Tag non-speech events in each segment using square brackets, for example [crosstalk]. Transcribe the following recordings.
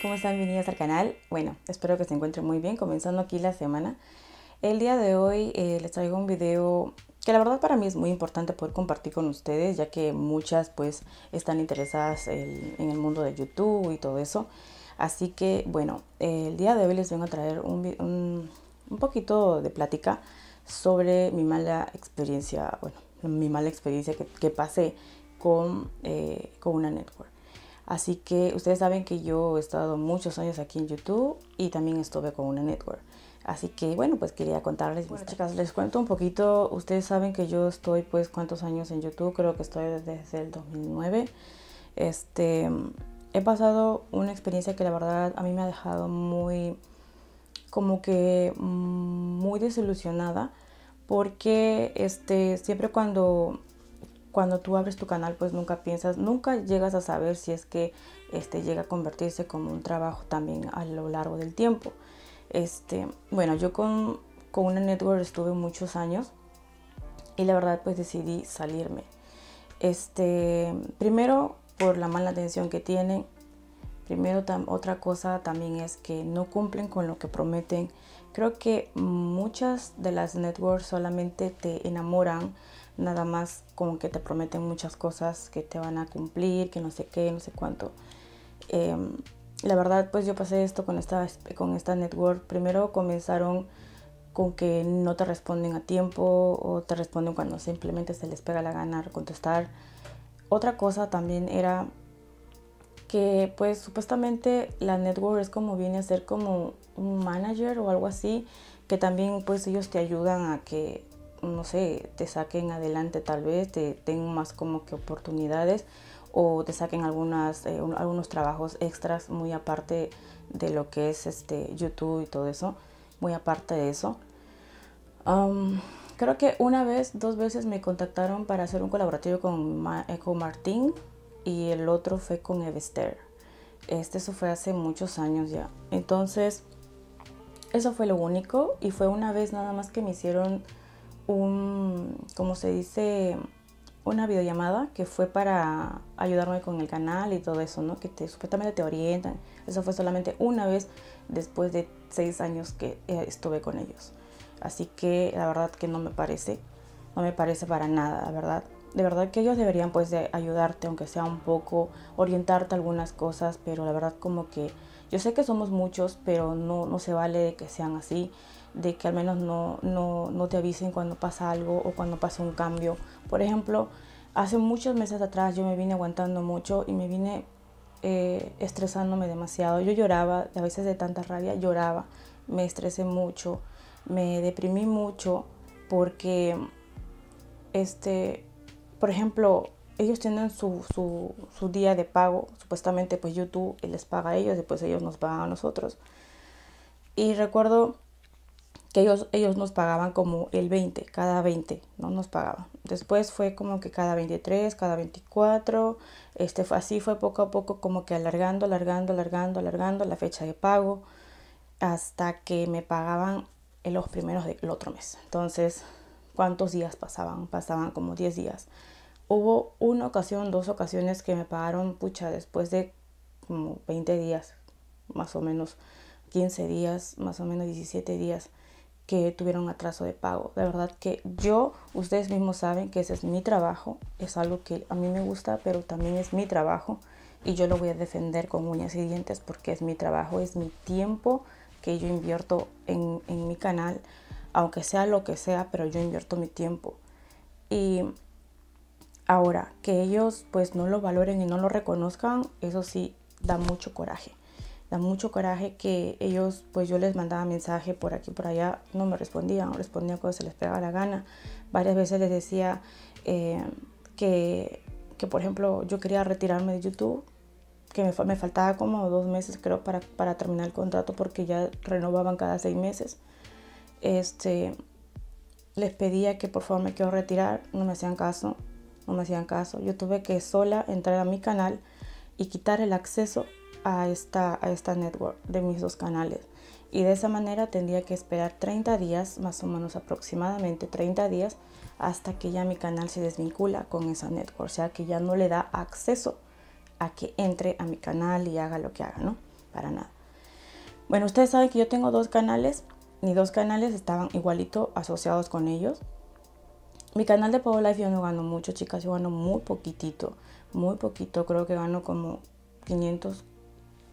¿cómo están? bienvenidas al canal. Bueno, espero que se encuentren muy bien, comenzando aquí la semana. El día de hoy eh, les traigo un video que la verdad para mí es muy importante poder compartir con ustedes, ya que muchas pues están interesadas en el mundo de YouTube y todo eso. Así que bueno, el día de hoy les vengo a traer un, un, poquito de plática sobre mi mala experiencia, bueno, mi mala experiencia que, que pasé con, eh, con una network. Así que ustedes saben que yo he estado muchos años aquí en YouTube y también estuve con una network. Así que bueno, pues quería contarles. chicas, les cuento un poquito. Ustedes saben que yo estoy pues cuántos años en YouTube. Creo que estoy desde el 2009. Este, he pasado una experiencia que la verdad a mí me ha dejado muy, como que mm, muy desilusionada. Porque este, siempre cuando cuando tú abres tu canal, pues nunca piensas, nunca llegas a saber si es que este llega a convertirse como un trabajo también a lo largo del tiempo. Este, bueno, yo con, una network estuve muchos años y la verdad pues decidí salirme. Este, primero por la mala atención que tienen, primero otra cosa también es que no cumplen con lo que prometen. Creo que muchas de las networks solamente te enamoran nada más como que te prometen muchas cosas que te van a cumplir, que no sé qué, no sé cuánto. Em, la verdad, pues yo pasé esto con esta, con esta network. Primero comenzaron con que no te responden a tiempo o te responden cuando simplemente se les pega la gana contestar. Otra cosa también era que pues supuestamente la network es como viene a ser como un manager o algo así, que también pues ellos te ayudan a que no sé, te saquen adelante tal vez, te den más como que oportunidades o te saquen algunas, eh, algunos trabajos extras muy aparte de lo que es este YouTube y todo eso, muy aparte de eso. creo que una vez, dos veces me contactaron para hacer un colaborativo con, eco eh, Martín y el otro fue con Evester. Este, eso fue hace muchos años ya. Entonces, eso fue lo único y fue una vez nada más que me hicieron un, como se dice, una videollamada que fue para ayudarme con el canal y todo eso, ¿no? Que te, supuestamente te orientan. Eso fue solamente una vez después de seis años que eh, estuve con ellos. Así que la verdad que no me parece, no me parece para nada, la verdad. De verdad que ellos deberían pues de ayudarte, aunque sea un poco, orientarte algunas cosas, pero la verdad como que yo sé que somos muchos, pero no, se vale de que sean así, de que al menos no, no, te avisen cuando pasa algo o cuando pasa un cambio. Por ejemplo, hace muchos meses atrás yo me vine aguantando mucho y me vine eh, estresándome demasiado. Yo lloraba, a veces de tanta rabia lloraba, me estresé mucho, me deprimí mucho porque, este, por ejemplo, ellos tienen su, su, su, día de pago, supuestamente pues YouTube les paga a ellos y pues ellos nos pagan a nosotros. Y recuerdo que ellos, ellos nos pagaban como el 20, cada 20, ¿no? Nos pagaban. Después fue como que cada 23, cada 24, este, así fue poco a poco como que alargando, alargando, alargando, alargando la fecha de pago hasta que me pagaban en los primeros del otro mes. Entonces, ¿cuántos días pasaban? Pasaban como 10 días. Hubo una ocasión, dos ocasiones que me pagaron, pucha, después de como 20 días, más o menos 15 días, más o menos 17 días que tuvieron atraso de pago. De verdad que yo, ustedes mismos saben que ese es mi trabajo, es algo que a mí me gusta, pero también es mi trabajo y yo lo voy a defender con uñas y dientes porque es mi trabajo, es mi tiempo que yo invierto en, en mi canal, aunque sea lo que sea, pero yo invierto mi tiempo. Y Ahora, que ellos pues no lo valoren y no lo reconozcan, eso sí, da mucho coraje. Da mucho coraje que ellos, pues yo les mandaba mensaje por aquí, por allá, no me respondían, respondían cuando se les pegaba la gana. Varias veces les decía eh, que, que, por ejemplo, yo quería retirarme de YouTube, que me, me faltaba como dos meses, creo, para, para, terminar el contrato porque ya renovaban cada seis meses. Este, les pedía que por favor me quiero retirar, no me hacían caso, no me hacían caso. Yo tuve que sola entrar a mi canal y quitar el acceso a esta, a esta network de mis dos canales. Y de esa manera tendría que esperar 30 días, más o menos aproximadamente 30 días, hasta que ya mi canal se desvincula con esa network. O sea que ya no le da acceso a que entre a mi canal y haga lo que haga, ¿no? Para nada. Bueno, ustedes saben que yo tengo dos canales. ni dos canales estaban igualito asociados con ellos mi canal de Power Life yo no gano mucho, chicas, yo gano muy poquitito, muy poquito, creo que gano como 500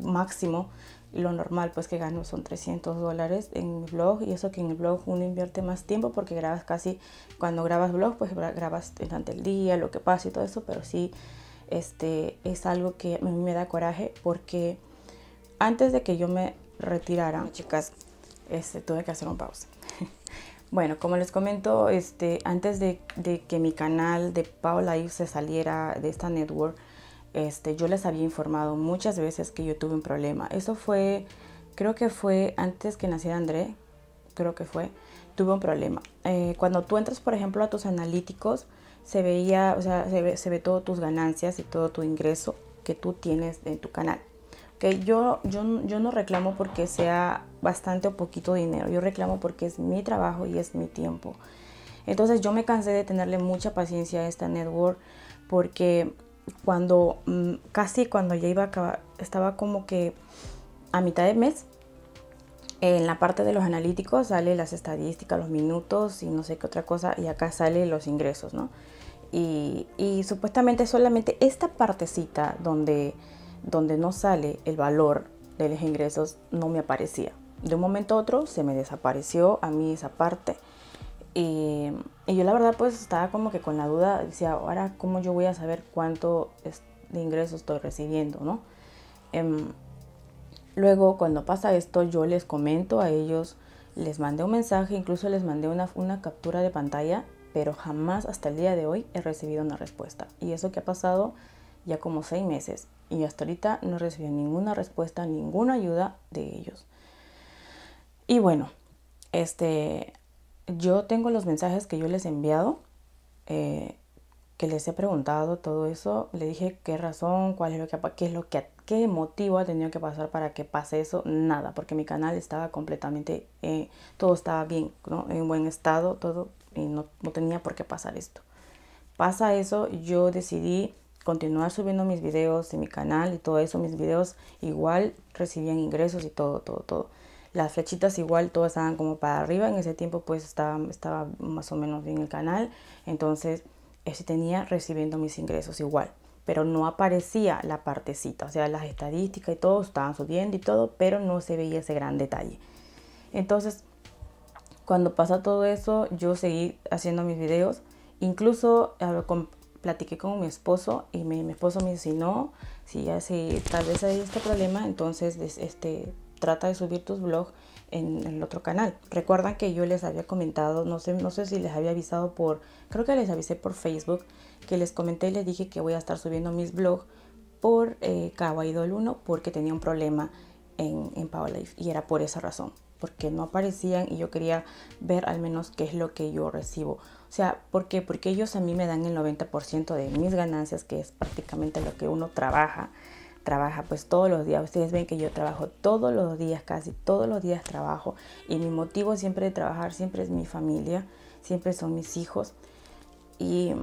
máximo, lo normal pues que gano son 300 dólares en mi blog y eso que en el blog uno invierte más tiempo porque grabas casi, cuando grabas blog pues grabas durante el día, lo que pasa y todo eso, pero sí este, es algo que a mí me da coraje porque antes de que yo me retirara, chicas, este, tuve que hacer un pausa. [laughs] Bueno, como les comento, este, antes de, que mi canal de Paula Ives se saliera de esta network, este, yo les había informado muchas veces que yo tuve un problema. Eso fue, creo que fue antes que naciera André, creo que fue, tuve un problema. Eh, cuando tú entras, por ejemplo, a tus analíticos, se veía, o sea, se ve, se ve todo tus ganancias y todo tu ingreso que tú tienes en tu canal que yo, yo, yo no reclamo porque sea bastante o poquito dinero, yo reclamo porque es mi trabajo y es mi tiempo. Entonces yo me cansé de tenerle mucha paciencia a esta network porque cuando mm, casi cuando ya iba a acabar, estaba como que a mitad de mes, en la parte de los analíticos sale las estadísticas, los minutos y no sé qué otra cosa, y acá sale los ingresos, ¿no? Y, y supuestamente solamente esta partecita donde donde no sale el valor de los ingresos no me aparecía. De un momento a otro se me desapareció a mí esa parte. Y, yo la verdad pues estaba como que con la duda, decía, ahora cómo yo voy a saber cuánto de ingresos estoy recibiendo, ¿no? Em, luego cuando pasa esto yo les comento a ellos, les mandé un mensaje, incluso les mandé una, una captura de pantalla, pero jamás hasta el día de hoy he recibido una respuesta. Y eso que ha pasado ya como seis meses y hasta ahorita no recibió ninguna respuesta, ninguna ayuda de ellos. Y bueno, este, yo tengo los mensajes que yo les he enviado, eh, que les he preguntado todo eso, le dije qué razón, cuál es lo que, qué es lo que, qué motivo ha tenido que pasar para que pase eso, nada, porque mi canal estaba completamente, eh, todo estaba bien, en buen estado, todo, y no, no tenía por qué pasar esto. Pasa eso, yo decidí continuar subiendo mis videos en mi canal y todo eso. Mis videos igual recibían ingresos y todo, todo, todo. Las flechitas igual todas estaban como para arriba. En ese tiempo pues estaba, estaba más o menos bien el canal. Entonces ese tenía recibiendo mis ingresos igual. Pero no aparecía la partecita. O sea, las estadísticas y todo estaban subiendo y todo. Pero no se veía ese gran detalle. Entonces cuando pasa todo eso, yo seguí haciendo mis videos. Incluso platiqué con mi esposo y mi, esposo me dijo, si no, si, tal vez hay este problema, entonces este, trata de subir tus blogs en, el otro canal. Recuerdan que yo les había comentado, no sé, no sé si les había avisado por, creo que les avisé por Facebook, que les comenté y les dije que voy a estar subiendo mis blogs por eh, Kawaidol 1 porque tenía un problema en, en Life y era por esa razón porque no aparecían y yo quería ver al menos qué es lo que yo recibo o sea, ¿por qué? Porque ellos a mí me dan el 90% de mis ganancias, que es prácticamente lo que uno trabaja. Trabaja pues todos los días. Ustedes ven que yo trabajo todos los días, casi todos los días trabajo. Y mi motivo siempre de trabajar siempre es mi familia, siempre son mis hijos. Y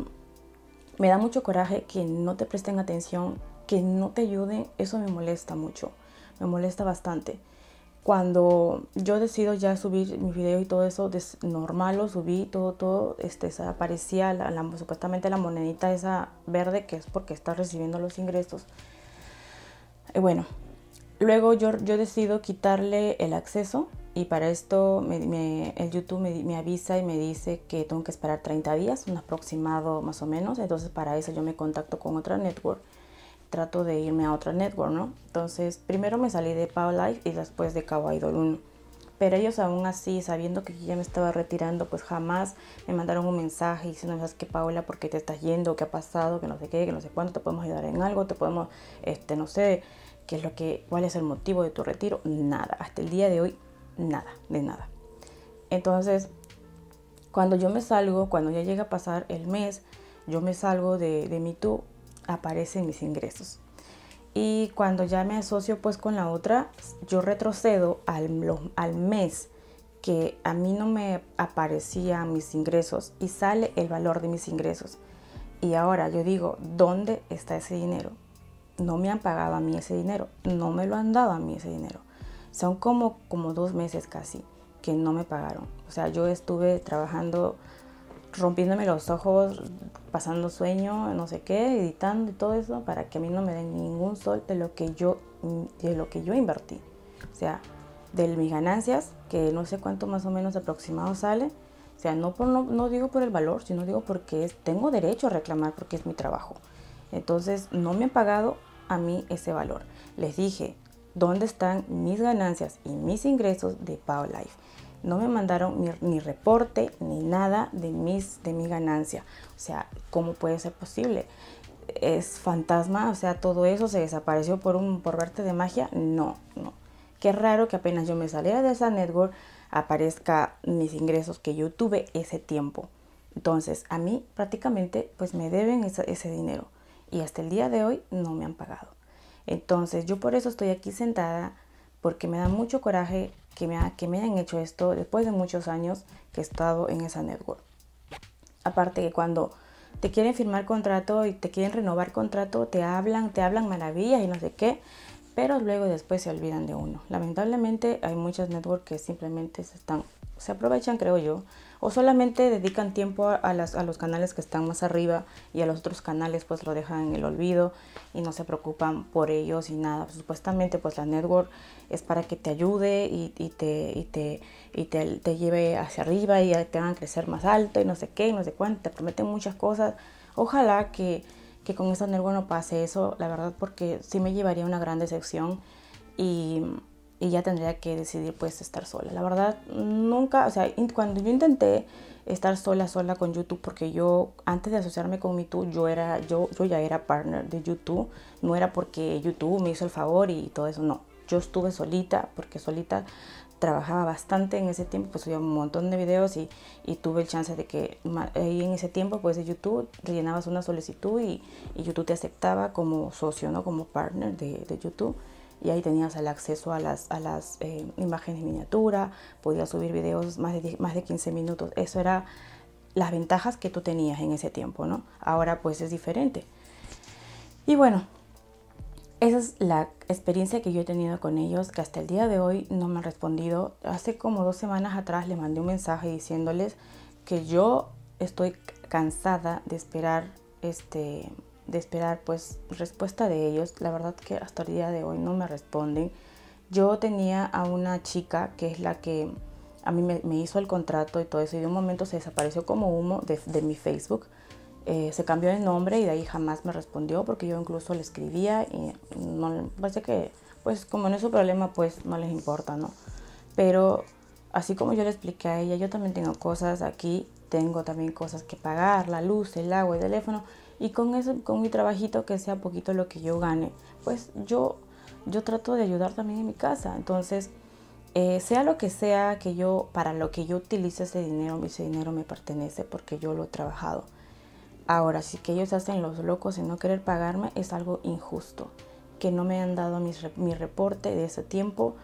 me da mucho coraje que no te presten atención, que no te ayuden. Eso me molesta mucho, me molesta bastante cuando yo decido ya subir mi video y todo eso, es normal lo subí, todo, todo, este, aparecía la, supuestamente la monedita esa verde que es porque está recibiendo los ingresos. bueno, luego yo, yo decido quitarle el acceso y para esto me, el YouTube me, me, avisa y me dice que tengo que esperar 30 días, un aproximado más o menos. Entonces para eso yo me contacto con otra network trato de irme a otra network, ¿no? Entonces, primero me salí de Power Life y después de Kawaii 1. Pero ellos aún así, sabiendo que ya me estaba retirando, pues jamás me mandaron un mensaje diciendo, ¿sabes qué, Paola? ¿Por qué te estás yendo? ¿Qué ha pasado? Que no sé qué, que no sé cuándo te podemos ayudar en algo, te podemos, este, no sé, qué es lo que, cuál es el motivo de tu retiro. Nada, hasta el día de hoy, nada, de nada. Entonces, cuando yo me salgo, cuando ya llega a pasar el mes, yo me salgo de, de mi aparecen mis ingresos. Y cuando ya me asocio pues con la otra, yo retrocedo al, al mes que a mí no me aparecían mis ingresos y sale el valor de mis ingresos. Y ahora yo digo, ¿dónde está ese dinero? No me han pagado a mí ese dinero, no me lo han dado a mí ese dinero. Son como, como dos meses casi que no me pagaron. O sea, yo estuve trabajando rompiéndome los ojos, pasando sueño, no sé qué, editando y todo eso para que a mí no me den ningún sol de lo que yo, de lo que yo invertí. O sea, de mis ganancias, que no sé cuánto más o menos aproximado sale. O sea, no, no, digo por el valor, sino digo porque tengo derecho a reclamar porque es mi trabajo. Entonces, no me han pagado a mí ese valor. Les dije, ¿dónde están mis ganancias y mis ingresos de Power Life? no me mandaron ni, reporte ni nada de, mis, de mi ganancia. O sea, ¿cómo puede ser posible? ¿Es fantasma? O sea, ¿todo eso se desapareció por, un, por verte de magia? No, no. Qué raro que apenas yo me saliera de esa network aparezca mis ingresos que yo tuve ese tiempo. Entonces, a mí prácticamente pues me deben ese dinero y hasta el día de hoy no me han pagado. Entonces, yo por eso estoy aquí sentada porque me da mucho coraje que me, hayan hecho esto después de muchos años que he estado en esa network. Aparte que cuando te quieren firmar contrato y te quieren renovar contrato, te hablan, te hablan maravillas y no sé qué, pero luego después se olvidan de uno. Lamentablemente hay muchas networks que simplemente se, están, se aprovechan, creo yo, o solamente dedican tiempo a, los canales que están más arriba y a los otros canales pues lo dejan en el olvido y no se preocupan por ellos y nada. Pues, supuestamente pues la network es para que te ayude y, te, y, te, y te, lleve hacia arriba y te hagan crecer más alto y no sé qué no sé cuánto, te prometen muchas cosas. Ojalá que que con esa nerva no pase eso, la verdad, porque sí me llevaría una gran decepción y, y, ya tendría que decidir pues estar sola. La verdad, nunca, o sea, cuando yo intenté estar sola, sola con YouTube, porque yo antes de asociarme con MeToo, yo, era, yo, yo ya era partner de YouTube, no era porque YouTube me hizo el favor y todo eso, no. Yo estuve solita porque solita trabajaba bastante en ese tiempo, pues subía un montón de videos y, y tuve el chance de que en ese tiempo, pues de YouTube, rellenabas una solicitud y, y, YouTube te aceptaba como socio, ¿no? Como partner de, de YouTube y ahí tenías el acceso a las, a las eh, imágenes de miniatura, podías subir videos más de, más de 15 minutos. Eso era las ventajas que tú tenías en ese tiempo, ¿no? Ahora pues es diferente. Y bueno, esa es la experiencia que yo he tenido con ellos, que hasta el día de hoy no me han respondido. Hace como dos semanas atrás le mandé un mensaje diciéndoles que yo estoy cansada de esperar este de esperar pues respuesta de ellos. La verdad que hasta el día de hoy no me responden. Yo tenía a una chica que es la que a mí me, hizo el contrato y todo eso y de un momento se desapareció como humo de mi Facebook. Eh, se cambió de nombre y de ahí jamás me respondió porque yo incluso le escribía y no, parece pues que, pues como no es su problema, pues no les importa, ¿no? Pero así como yo le expliqué a ella, yo también tengo cosas aquí, tengo también cosas que pagar, la luz, el agua, el teléfono y con eso, con mi trabajito que sea poquito lo que yo gane, pues yo, yo trato de ayudar también en mi casa, entonces... Eh, sea lo que sea que yo, para lo que yo utilice ese dinero, ese dinero me pertenece porque yo lo he trabajado. Ahora, si que ellos hacen los locos en no querer pagarme es algo injusto, que no me han dado mi reporte de ese tiempo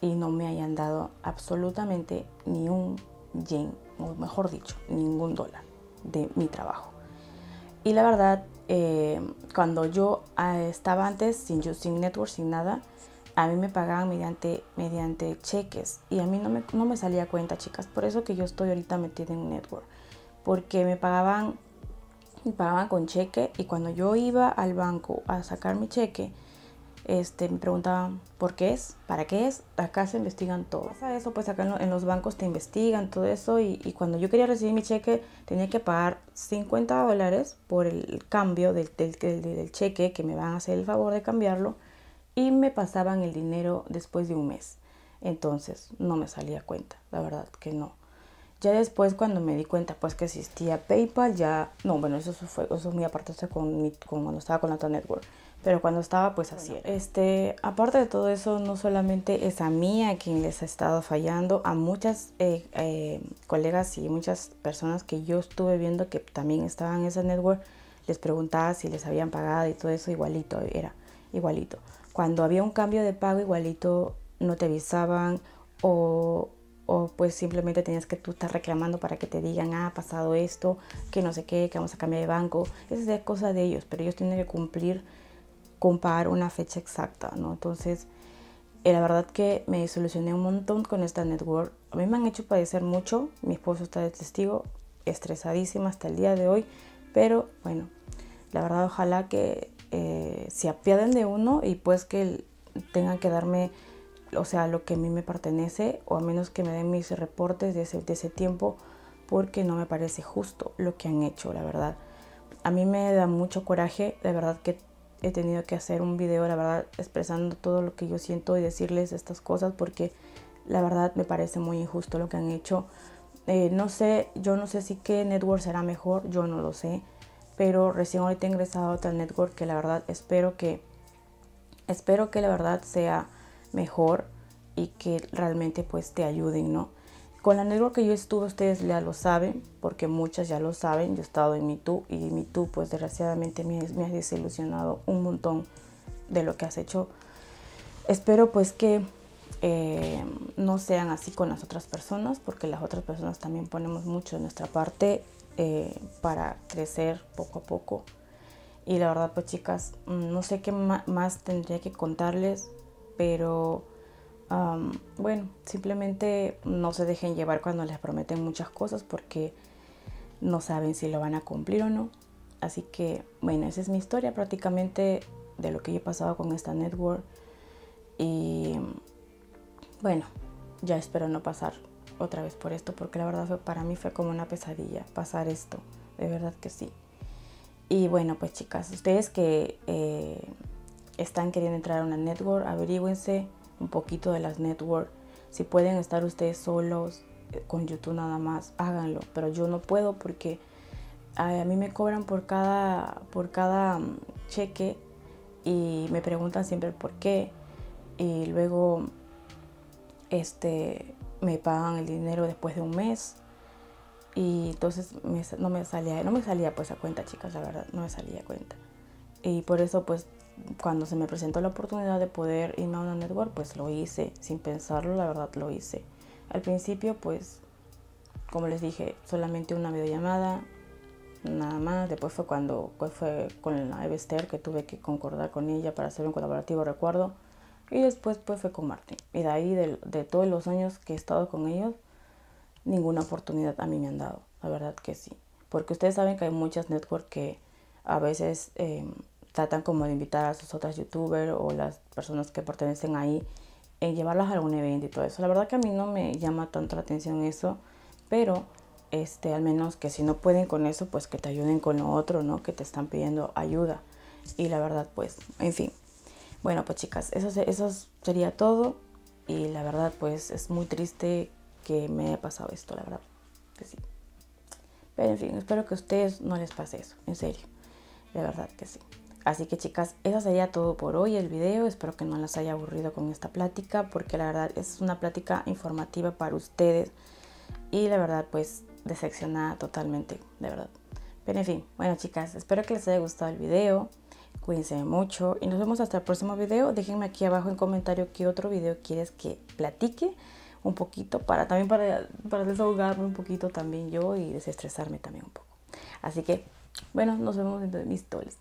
y no me hayan dado absolutamente ni un yen, o mejor dicho, ningún dólar de mi trabajo. Y la verdad, eh, cuando yo ah, estaba antes sin, sin network, sin nada, a mí me pagaban mediante, mediante cheques y a mí no me, no me salía cuenta, chicas. Por eso que yo estoy ahorita metida en un network, porque me pagaban pagaban con cheque y cuando yo iba al banco a sacar mi cheque, este, me preguntaban por qué es, para qué es, acá se investigan todo. Pasa eso, pues acá en, los bancos te investigan todo eso y, y, cuando yo quería recibir mi cheque tenía que pagar 50 dólares por el cambio del, del, cheque que me van a hacer el favor de cambiarlo y me pasaban el dinero después de un mes. Entonces no me salía cuenta, la verdad que no. Ya después cuando me di cuenta pues que existía PayPal, ya, no, bueno, eso fue, eso muy aparte con, con cuando estaba con otra Network. Pero cuando estaba, pues así Este, aparte de todo eso, no solamente es a mí quien les ha estado fallando, a muchas eh, eh, colegas y muchas personas que yo estuve viendo que también estaban en esa network, les preguntaba si les habían pagado y todo eso, igualito era, igualito. Cuando había un cambio de pago, igualito no te avisaban o o pues simplemente tenías que tú estar reclamando para que te digan, ah, ha pasado esto, que no sé qué, que vamos a cambiar de banco. Esa es cosa de ellos, pero ellos tienen que cumplir Comparar una fecha exacta, ¿no? Entonces, eh, la verdad que me solucioné un montón con esta network. A mí me han hecho padecer mucho, mi esposo está de testigo, estresadísima hasta el día de hoy, pero bueno, la verdad ojalá que eh, se apiaden de uno y pues que tengan que darme o sea, lo que a mí me pertenece, o a menos que me den mis reportes de ese, de ese tiempo, porque no me parece justo lo que han hecho, la verdad. A mí me da mucho coraje, de verdad que he tenido que hacer un video, la verdad, expresando todo lo que yo siento y decirles estas cosas, porque la verdad me parece muy injusto lo que han hecho. Eh, no sé, yo no sé si qué network será mejor, yo no lo sé, pero recién ahorita he ingresado a otra network que la verdad espero que, espero que la verdad sea mejor y que realmente pues te ayuden, ¿no? Con la network que yo estuve, ustedes ya lo saben, porque muchas ya lo saben, yo he estado en MeToo y MeToo pues desgraciadamente me, has ha desilusionado un montón de lo que has hecho. Espero pues que eh, no sean así con las otras personas, porque las otras personas también ponemos mucho de nuestra parte eh, para crecer poco a poco. Y la verdad pues chicas, mm, no sé qué más tendría que contarles pero bueno, simplemente no se dejen llevar cuando les prometen muchas cosas porque no saben si lo van a cumplir o no. Así que bueno, esa es mi historia prácticamente de lo que yo he pasado con esta network. Y bueno, ya espero no pasar otra vez por esto porque la verdad fue, para mí fue como una pesadilla pasar esto. De verdad que sí. Y bueno, pues chicas, ustedes que eh, están queriendo entrar a una network, averígüense un poquito de las networks. Si pueden estar ustedes solos eh, con YouTube nada más, háganlo. Pero yo no puedo porque a mí me cobran por cada, por cada mm, cheque y me preguntan siempre por qué. Y luego este, me pagan el dinero después de un mes. Y entonces no me salía, no me salía pues a cuenta, chicas, la verdad, no me salía a cuenta. Y por eso pues cuando se me presentó la oportunidad de poder irme a una network, pues lo hice, sin pensarlo, la verdad lo hice. Al principio, pues, como les dije, solamente una videollamada, nada más. Después fue cuando pues, fue con la Evester que tuve que concordar con ella para hacer un colaborativo, recuerdo. Y después pues, fue con Martín. Y de ahí, de, todos los años que he estado con ellos, ninguna oportunidad a mí me han dado. La verdad que sí. Porque ustedes saben que hay muchas networks que a veces em, tratan como de invitar a sus otras youtubers o las personas que pertenecen ahí en llevarlas a algún evento y todo eso. La verdad que a mí no me llama tanto la atención eso, pero este, al menos que si no pueden con eso, pues que te ayuden con lo otro, ¿no? Que te están pidiendo ayuda. Y la verdad, pues, en fin. Bueno, pues chicas, eso, eso sería todo. Y la verdad, pues es muy triste que me haya pasado esto, la verdad. Que sí. Pero en fin, espero que a ustedes no les pase eso, en serio. La verdad que sí. Así que chicas, eso sería todo por hoy el video. Espero que no las haya aburrido con esta plática porque la verdad es una plática informativa para ustedes y la verdad pues decepcionada totalmente, de verdad. Pero en fin, bueno chicas, espero que les haya gustado el video. Cuídense mucho y nos vemos hasta el próximo video. Déjenme aquí abajo en comentario qué otro video quieres que platique un poquito para también para, desahogarme un poquito también yo y desestresarme también un poco. Así que, bueno, nos vemos en mis toles.